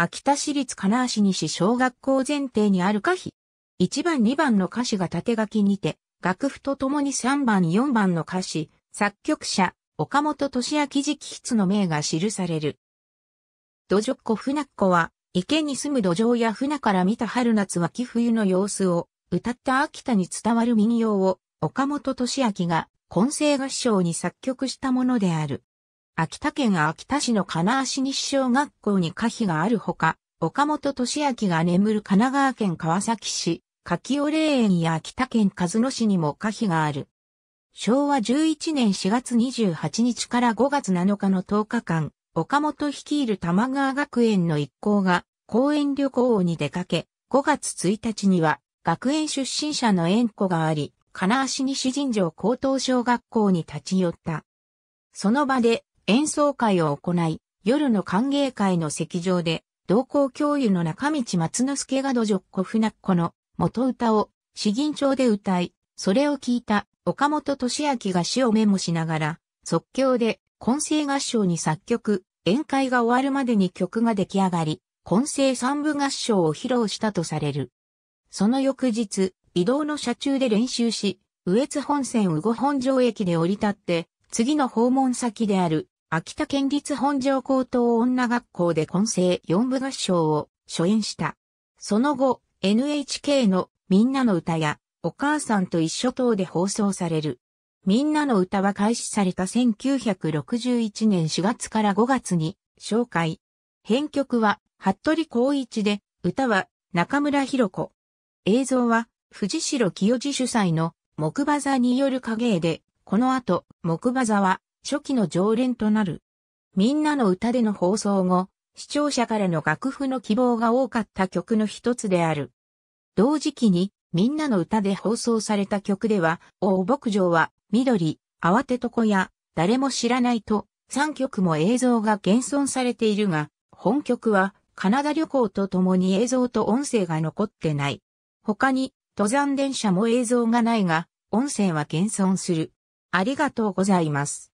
秋田市立金足西小学校前提にある歌詞。1番2番の歌詞が縦書きにて、楽譜とともに3番4番の歌詞、作曲者、岡本俊明直筆の名が記される。土壌っ子船っ子は、池に住む土壌や船から見た春夏秋冬の様子を、歌った秋田に伝わる民謡を、岡本俊明が、混声合唱に作曲したものである。秋田県秋田市の金足西小学校に可否があるほか、岡本敏明が眠る神奈川県川崎市、柿尾霊園や秋田県和野市にも可否がある。昭和11年4月28日から5月7日の10日間、岡本率いる玉川学園の一行が公園旅行に出かけ、5月1日には学園出身者の縁故があり、金足西神城高等小学校に立ち寄った。その場で演奏会を行い、夜の歓迎会の席上で、同行教諭の中道松之助がドジョッコ船っ子の元歌を詩吟調で歌い、それを聞いた岡本敏明が詩をメモしながら、即興で混声合唱に作曲、宴会が終わるまでに曲が出来上がり、混声三部合唱を披露したとされる。その翌日、移動の車中で練習し、羽越本線羽後本城駅で降り立って、次の訪問先である秋田県立本庄高等女学校で混成四部合唱を初演した。その後、NHK のみんなの歌やお母さんと一緒等で放送される。みんなの歌は開始された1961年4月から5月に紹介。編曲は服部光一で、歌は中村弘子。映像は藤代清治主催の木馬座による影絵で、この後木馬座は初期の常連となる。みんなの歌での放送後、視聴者からの楽譜の希望が多かった曲の一つである。同時期に、みんなの歌で放送された曲では、大牧場は、緑、慌てとこや、誰も知らないと、3曲も映像が現存されているが、本曲は、カナダ旅行とともに映像と音声が残ってない。他に、登山電車も映像がないが、音声は現存する。ありがとうございます。